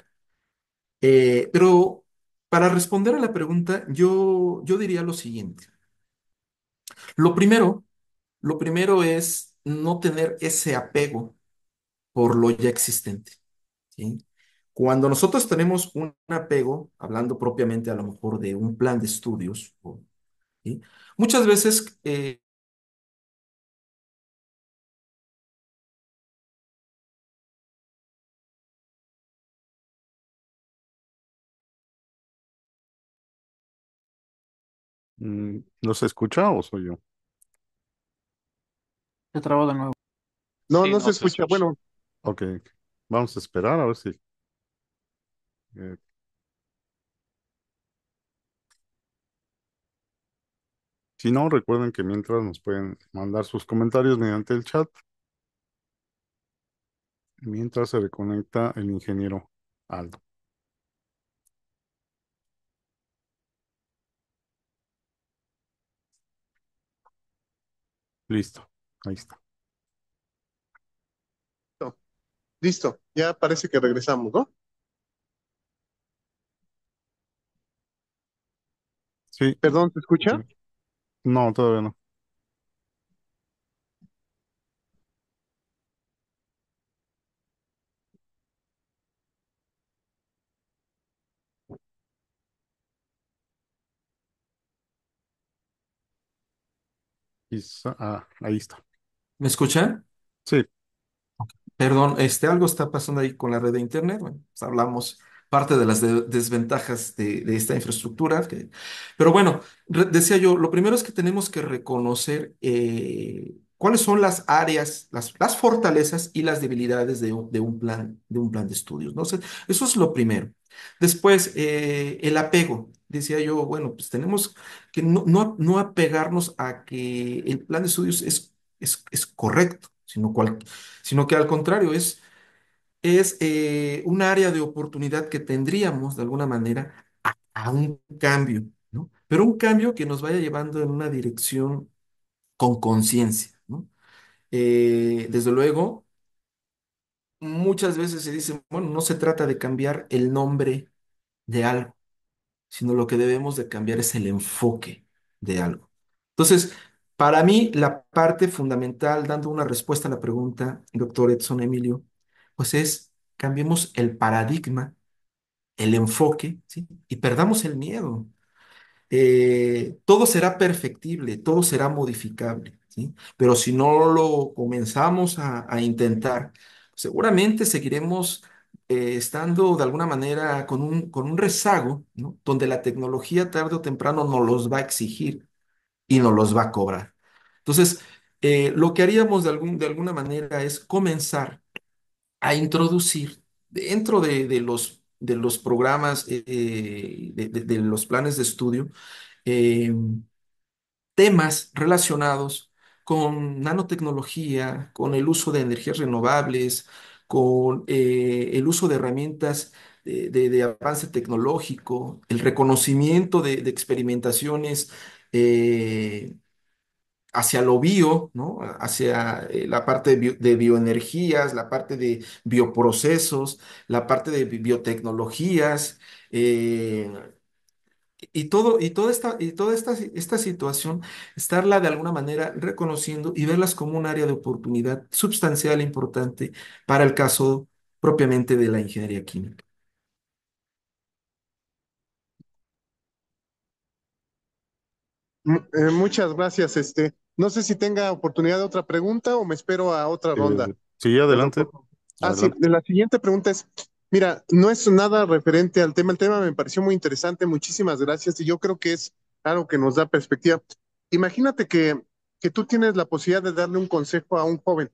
Eh, pero para responder a la pregunta, yo, yo diría lo siguiente. Lo primero, lo primero es no tener ese apego por lo ya existente. Cuando nosotros tenemos un apego, hablando propiamente a lo mejor de un plan de estudios, muchas veces eh, Mm, ¿No se escucha o soy yo? Se trabó de nuevo. No, no se escucha. Bueno, ok. Vamos a esperar a ver si. Eh, si no, recuerden que mientras nos pueden mandar sus comentarios mediante el chat, mientras se reconecta el ingeniero Aldo. Listo, ahí está. Listo, ya parece que regresamos, ¿no? Sí. Perdón, ¿se escucha? No, todavía no. Ah, ahí está. ¿Me escuchan? Sí. Perdón, este, algo está pasando ahí con la red de internet. Pues, hablamos parte de las desventajas de, esta infraestructura. pero bueno, decía yo, lo primero es que tenemos que reconocer eh, cuáles son las áreas, las, fortalezas y las debilidades de, un plan, de un plan de estudios. eso es lo primero. Después, eh, el apego. Decía yo, bueno, pues tenemos que no, no, apegarnos a que el plan de estudios es, es, correcto, sino, cual, sino que al contrario es, es eh, un área de oportunidad que tendríamos de alguna manera a, a un cambio, ¿no? Pero un cambio que nos vaya llevando en una dirección con conciencia. Eh, desde luego, muchas veces se dice, bueno, no se trata de cambiar el nombre de algo, sino lo que debemos de cambiar es el enfoque de algo. Entonces, para mí, la parte fundamental, dando una respuesta a la pregunta, doctor Edson Emilio, pues es cambiemos el paradigma, el enfoque, y perdamos el miedo. Eh, todo será perfectible, todo será modificable. Pero si no lo comenzamos a, intentar, seguramente seguiremos eh, estando de alguna manera con un, con un rezago, Donde la tecnología tarde o temprano nos los va a exigir y nos los va a cobrar. Entonces, eh, lo que haríamos de, algún, de alguna manera es comenzar a introducir dentro de, de los, de los programas, eh, de, los planes de estudio, temas relacionados con nanotecnología, con el uso de energías renovables, con eh, el uso de herramientas de, avance tecnológico, el reconocimiento de, experimentaciones eh, hacia lo bio, ¿no? Hacia eh, la parte de, bioenergías, la parte de bioprocesos, la parte de biotecnologías, y, todo, y toda, esta, y toda esta, esta situación, estarla de alguna manera reconociendo y verlas como un área de oportunidad sustancial e importante para el caso propiamente de la ingeniería química. Mm, eh, muchas gracias. Este, no sé si tenga oportunidad de otra pregunta o me espero a otra eh, ronda. sí, adelante. Ah, La siguiente pregunta es: Mira, no es nada referente al tema. El tema me pareció muy interesante. Muchísimas gracias. Y yo creo que es algo que nos da perspectiva. Imagínate que, que tú tienes la posibilidad de darle un consejo a un joven.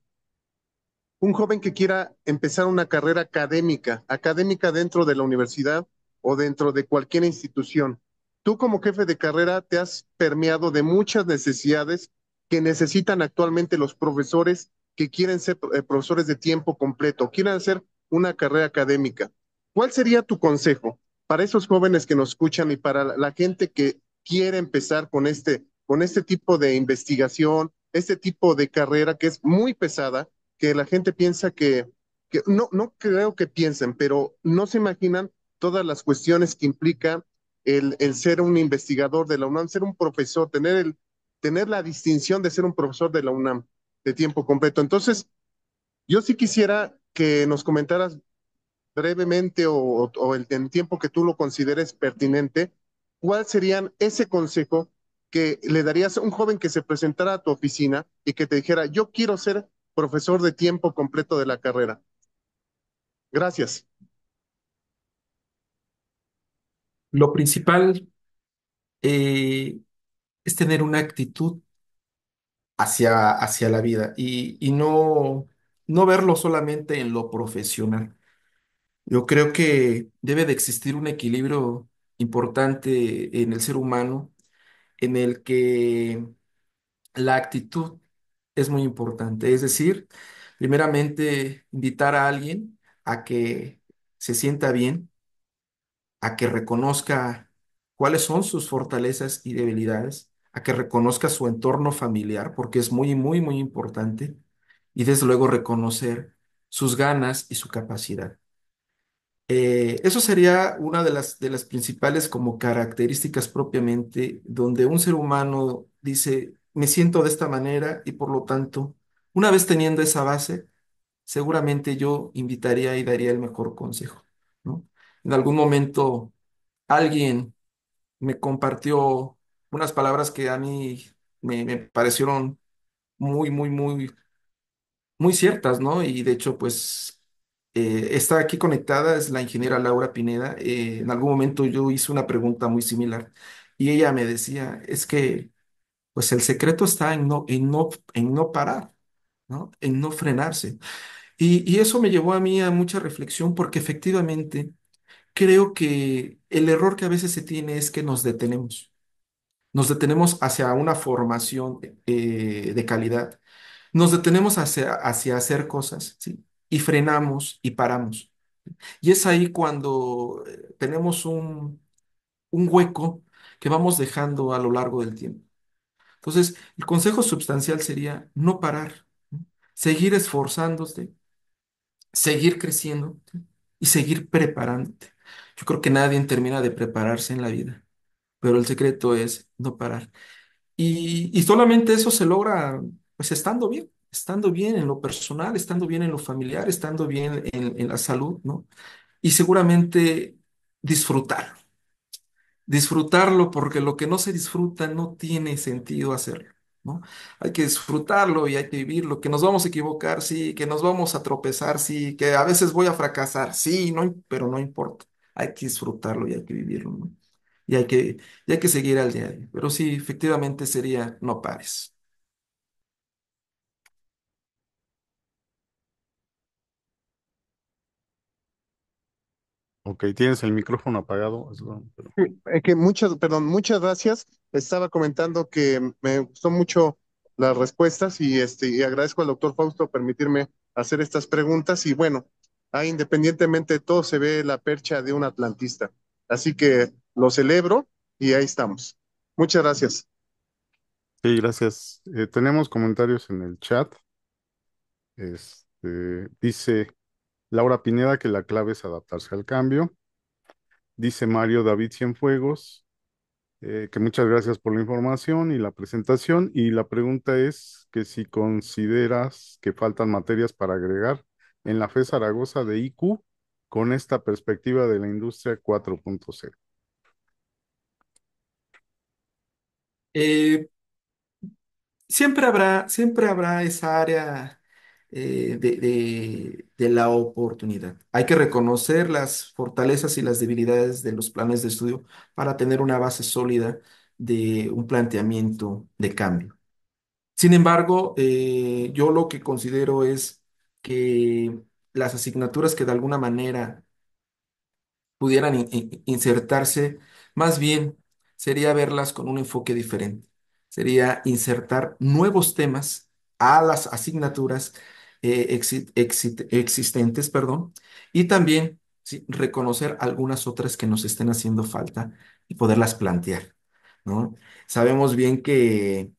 Un joven que quiera empezar una carrera académica, académica dentro de la universidad o dentro de cualquier institución. Tú como jefe de carrera te has permeado de muchas necesidades que necesitan actualmente los profesores que quieren ser eh, profesores de tiempo completo, quieren hacer una carrera académica. ¿Cuál sería tu consejo para esos jóvenes que nos escuchan y para la gente que quiere empezar con este, con este tipo de investigación, este tipo de carrera que es muy pesada, que la gente piensa que, que no, no creo que piensen, pero no se imaginan todas las cuestiones que implica el, el, ser un investigador de la UNAM, ser un profesor, tener, el, tener la distinción de ser un profesor de la UNAM de tiempo completo. Entonces, yo sí quisiera que nos comentaras brevemente o, el, en tiempo que tú lo consideres pertinente, ¿cuál serían ese consejo que le darías a un joven que se presentara a tu oficina y que te dijera, yo quiero ser profesor de tiempo completo de la carrera? Gracias. Lo principal eh, es tener una actitud hacia, hacia la vida y, y no no verlo solamente en lo profesional. Yo creo que debe de existir un equilibrio importante en el ser humano en el que la actitud es muy importante. Es decir, primeramente invitar a alguien a que se sienta bien, a que reconozca cuáles son sus fortalezas y debilidades, a que reconozca su entorno familiar, porque es muy, muy, muy importante, y desde luego reconocer sus ganas y su capacidad. Eh, eso sería una de las, de las principales como características propiamente donde un ser humano dice, me siento de esta manera y por lo tanto, una vez teniendo esa base, seguramente yo invitaría y daría el mejor consejo, En algún momento alguien me compartió unas palabras que a mí me parecieron muy, muy, muy muy ciertas, ¿no? Y de hecho, pues eh, está aquí conectada, es la ingeniera Laura Pineda. Eh, en algún momento yo hice una pregunta muy similar y ella me decía, es que pues el secreto está en no, en no, en no parar, ¿no? En no frenarse. Y, eso me llevó a mí a mucha reflexión porque efectivamente creo que el error que a veces se tiene es que nos detenemos. Nos detenemos hacia una formación eh, de calidad nos detenemos hacia, hacer cosas, ¿sí? Y frenamos y paramos. Y es ahí cuando eh, tenemos un, hueco que vamos dejando a lo largo del tiempo. Entonces, el consejo sustancial sería no parar, seguir esforzándote, seguir creciendo y seguir preparándote. Yo creo que nadie termina de prepararse en la vida, pero el secreto es no parar. y solamente eso se logra pues estando bien, estando bien en lo personal, estando bien en lo familiar, estando bien en, la salud, ¿no? Y seguramente disfrutar. Disfrutarlo porque lo que no se disfruta no tiene sentido hacerlo. ¿No? Hay que disfrutarlo y hay que vivirlo, que nos vamos a equivocar, sí, que nos vamos a tropezar, sí, que a veces voy a fracasar, sí, no, pero no importa, hay que disfrutarlo y hay que vivirlo, ¿no? Y hay que, hay que seguir al día a día. Pero sí, efectivamente sería no pares. Ok, tienes el micrófono apagado. que muchas, perdón, muchas gracias. Estaba comentando que me gustó mucho las respuestas y, este, y agradezco al doctor Fausto permitirme hacer estas preguntas. Y bueno, ahí independientemente de todo, se ve la percha de un atlantista. Así que lo celebro y ahí estamos. Muchas gracias. Sí, gracias. Eh, tenemos comentarios en el chat. Este, dice Laura Pineda que la clave es adaptarse al cambio. Dice Mario David Cienfuegos eh, que muchas gracias por la información y la presentación. Y la pregunta es que si consideras que faltan materias para agregar en la FE Zaragoza de IQ con esta perspectiva de la industria 4.0. Eh, siempre habrá, siempre habrá esa área eh, de, de, la oportunidad. Hay que reconocer las fortalezas y las debilidades de los planes de estudio para tener una base sólida de un planteamiento de cambio. Sin embargo, eh, yo lo que considero es que las asignaturas que de alguna manera pudieran insertarse, más bien sería verlas con un enfoque diferente. Sería insertar nuevos temas a las asignaturas eh, existentes, perdón, y también reconocer algunas otras que nos estén haciendo falta y poderlas plantear. Sabemos bien que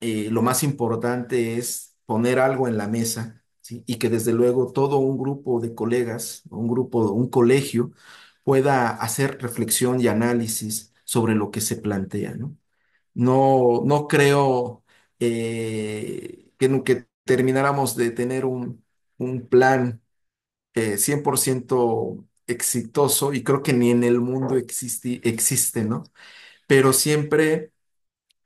eh, lo más importante es poner algo en la mesa y que desde luego todo un grupo de colegas, un grupo, un colegio, pueda hacer reflexión y análisis sobre lo que se plantea. No, no, creo eh, que, nunca termináramos de tener un, un plan 100% eh, exitoso y creo que ni en el mundo existe, existe, ¿no? Pero siempre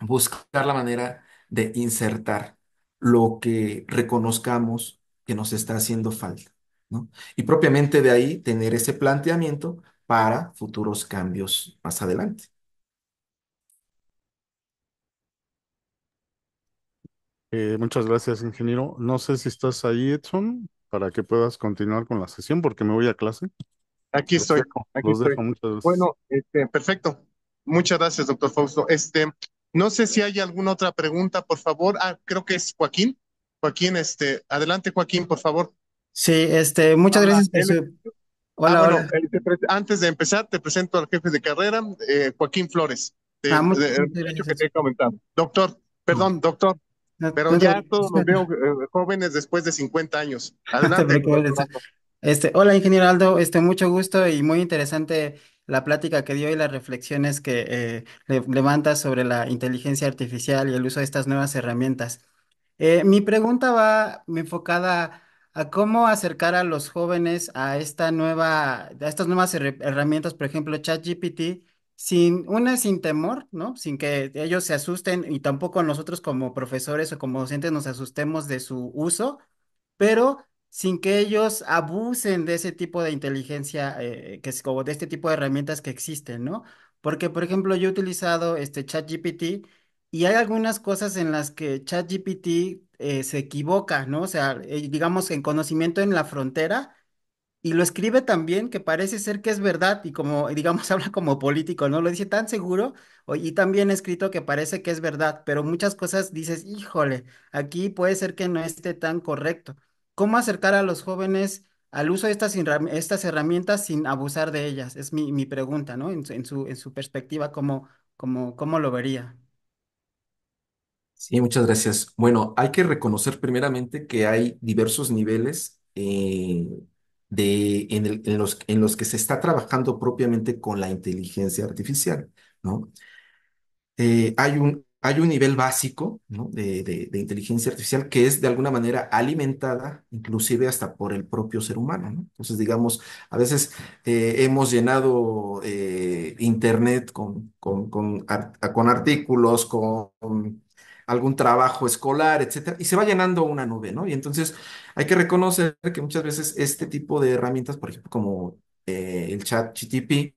buscar la manera de insertar lo que reconozcamos que nos está haciendo falta, ¿no? Y propiamente de ahí tener ese planteamiento para futuros cambios más adelante. Eh, muchas gracias, ingeniero. No sé si estás ahí, Edson, para que puedas continuar con la sesión, porque me voy a clase. Aquí estoy. Bueno, este, perfecto. Muchas gracias, doctor Fausto. Este, no sé si hay alguna otra pregunta, por favor. Ah, creo que es Joaquín. Joaquín, este, adelante, Joaquín, por favor. Sí, este, muchas gracias. Hola, ah, antes de empezar, te presento al jefe de carrera, eh, Joaquín Flores. Doctor, perdón, doctor, pero pues, ya todos los veo eh, jóvenes después de 50 años. este, hola, ingeniero Aldo, este, mucho gusto y muy interesante la plática que dio y las reflexiones que eh, levanta sobre la inteligencia artificial y el uso de estas nuevas herramientas. Eh, mi pregunta va enfocada a cómo acercar a los jóvenes a esta nueva, a estas nuevas herramientas, por ejemplo, ChatGPT, sin, una sin temor, ¿no? Sin que ellos se asusten y tampoco nosotros como profesores o como docentes nos asustemos de su uso, pero sin que ellos abusen de ese tipo de inteligencia, eh, que es como de este tipo de herramientas que existen, ¿no? Porque, por ejemplo, yo he utilizado este ChatGPT y hay algunas cosas en las que ChatGPT eh, se equivoca, ¿no? O sea, eh, digamos en conocimiento en la frontera y lo escribe también que parece ser que es verdad y como, digamos, habla como político, ¿no? Lo dice tan seguro y también escrito que parece que es verdad, pero muchas cosas dices, híjole, aquí puede ser que no esté tan correcto. ¿Cómo acercar a los jóvenes al uso de estas, estas herramientas sin abusar de ellas? Es mi, mi pregunta, ¿no? En su, en su, perspectiva, ¿cómo, cómo, cómo lo vería? Sí, muchas gracias. Bueno, hay que reconocer primeramente que hay diversos niveles. Eh, en, los, en los que se está trabajando propiamente con la inteligencia artificial, ¿no? Eh, hay, un, hay un nivel básico ¿no? de, inteligencia artificial que es de alguna manera alimentada inclusive hasta por el propio ser humano. Entonces, digamos, a veces eh, hemos llenado eh, Internet con, con, con, con artículos, con algún trabajo escolar, etcétera, y se va llenando una nube, ¿no? Y entonces hay que reconocer que muchas veces este tipo de herramientas, por ejemplo, como eh, el chat GTP,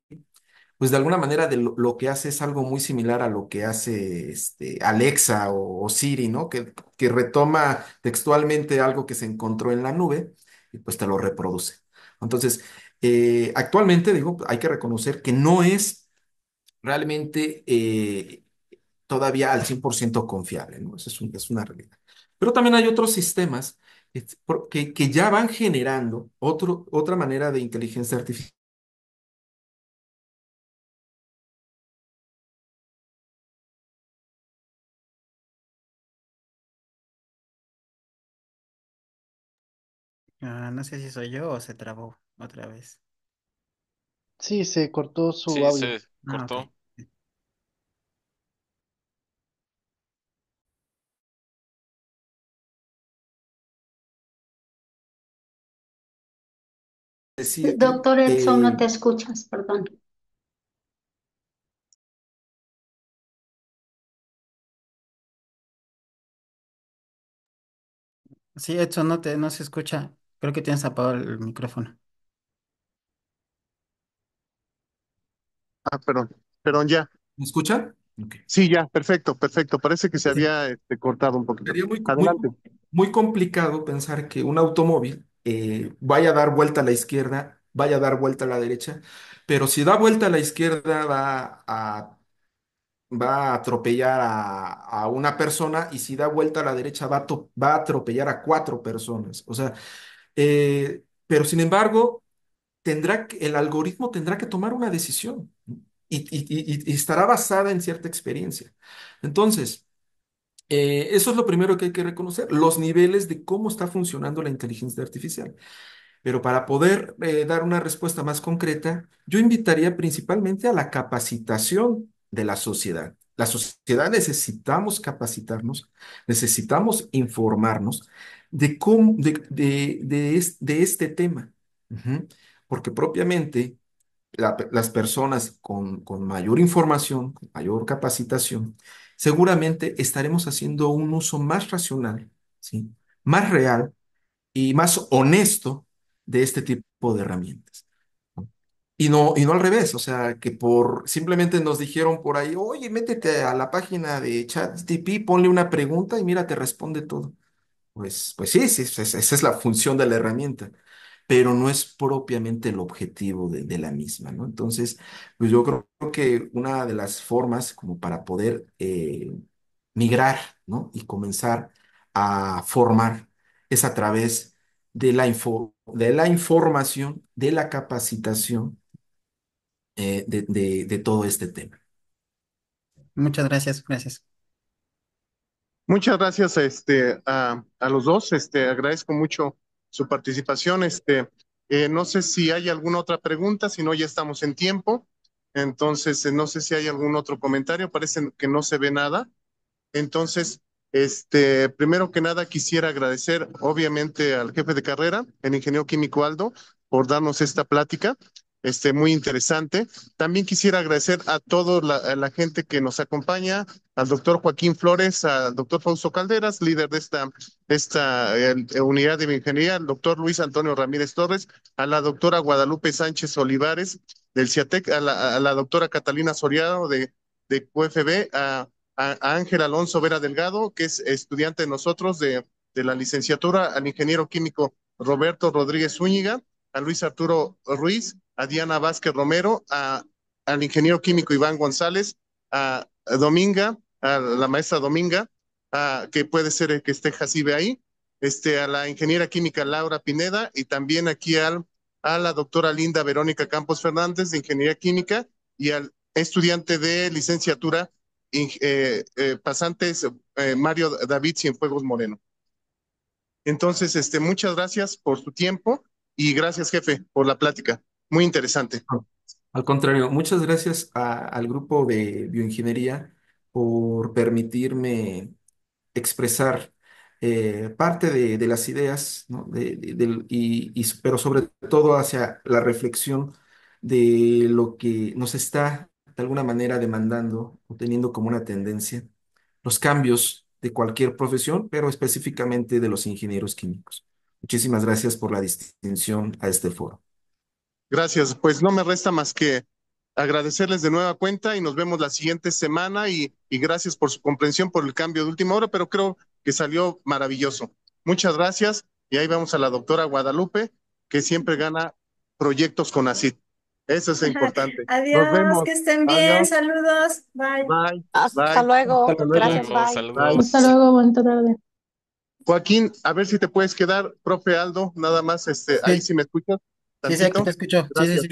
pues de alguna manera de lo, que hace es algo muy similar a lo que hace este, Alexa o, Siri, ¿no? Que, que, retoma textualmente algo que se encontró en la nube y pues te lo reproduce. Entonces, eh, actualmente, digo, hay que reconocer que no es realmente eh, todavía al 100% confiable, ¿no? Esa es, una realidad. Pero también hay otros sistemas que, que ya van generando otro, otra manera de inteligencia artificial. Ah, no sé si soy yo o se trabó otra vez. Sí, se cortó su sí, audio. Se ah, cortó. Doctor Edson, no eh, te escuchas, perdón. Sí, Edson, no te, no se escucha. Creo que tienes apagado el micrófono. Ah, perdón, perdón, ya. ¿Me escucha? Sí, ya, perfecto, perfecto. Parece que se había este, cortado un poquito. Sería muy complicado pensar que un automóvil eh, vaya a dar vuelta a la izquierda, vaya a dar vuelta a la derecha, pero si da vuelta a la izquierda va a, va a atropellar a, una persona y si da vuelta a la derecha va a, va a atropellar a cuatro personas. O sea, eh, pero sin embargo, tendrá el algoritmo tendrá que tomar una decisión y estará basada en cierta experiencia. Entonces, eh, eso es lo primero que hay que reconocer, los niveles de cómo está funcionando la inteligencia artificial. Pero para poder eh, dar una respuesta más concreta, yo invitaría principalmente a la capacitación de la sociedad. La sociedad necesitamos capacitarnos, necesitamos informarnos de, cómo, de, de, este tema, porque propiamente las personas con, con mayor información, mayor capacitación, seguramente estaremos haciendo un uso más racional, ¿sí? más real y más honesto de este tipo de herramientas. Y no, y no al revés, o sea, que por simplemente nos dijeron por ahí, oye, métete a la página de ChatGPT, ponle una pregunta y mira, te responde todo. Pues, pues sí, sí esa es la función de la herramienta pero no es propiamente el objetivo de, la misma, ¿no? Entonces, pues yo creo que una de las formas como para poder eh, migrar, ¿no? Y comenzar a formar es a través de la, de la información, de la capacitación eh, de, todo este tema. Muchas gracias, gracias. Muchas gracias este, a, los dos. Este, agradezco mucho su participación. Este, eh, no sé si hay alguna otra pregunta, si no, ya estamos en tiempo. Entonces, eh, no sé si hay algún otro comentario, parece que no se ve nada. Entonces, este, primero que nada, quisiera agradecer, obviamente, al jefe de carrera, el ingeniero químico Aldo, por darnos esta plática este, muy interesante. También quisiera agradecer a toda la, gente que nos acompaña, al doctor Joaquín Flores, al doctor Fausto Calderas, líder de esta, esta eh, unidad de ingeniería, al doctor Luis Antonio Ramírez Torres, a la doctora Guadalupe Sánchez Olivares del CIATEC, a la, doctora Catalina Soriado de, de QFB, a, a Ángel Alonso Vera Delgado, que es estudiante de nosotros de, de la licenciatura, al ingeniero químico Roberto Rodríguez Zúñiga, a Luis Arturo Ruiz, a Diana Vázquez Romero, a, al ingeniero químico Iván González, a Dominga, a la maestra Dominga, a, que puede ser que esté Jacibe ahí, este, a la ingeniera química Laura Pineda y también aquí al, a la doctora Linda Verónica Campos Fernández de Ingeniería Química y al estudiante de licenciatura eh, eh, pasantes eh, Mario David Cienfuegos Moreno. Entonces, este, muchas gracias por su tiempo y gracias, jefe, por la plática. Muy interesante. Al contrario, muchas gracias al grupo de bioingeniería por permitirme expresar eh, parte de, las ideas, pero sobre todo hacia la reflexión de lo que nos está de alguna manera demandando o teniendo como una tendencia los cambios de cualquier profesión, pero específicamente de los ingenieros químicos. Muchísimas gracias por la distinción a este foro. Gracias. Pues no me resta más que agradecerles de nueva cuenta y nos vemos la siguiente semana y, gracias por su comprensión por el cambio de última hora, pero creo que salió maravilloso. Muchas gracias y ahí vamos a la doctora Guadalupe, que siempre gana proyectos con ACID. Eso es importante. Adiós, que estén bien. Saludos. Bye. Hasta, Luego. Gracias. Bye. Hasta luego. buenas tardes. Joaquín, a ver si te puedes quedar, profe Aldo, nada más, este, ahí si me escuchas. Sí, sí, aquí te escucho. Sí, sí, sí.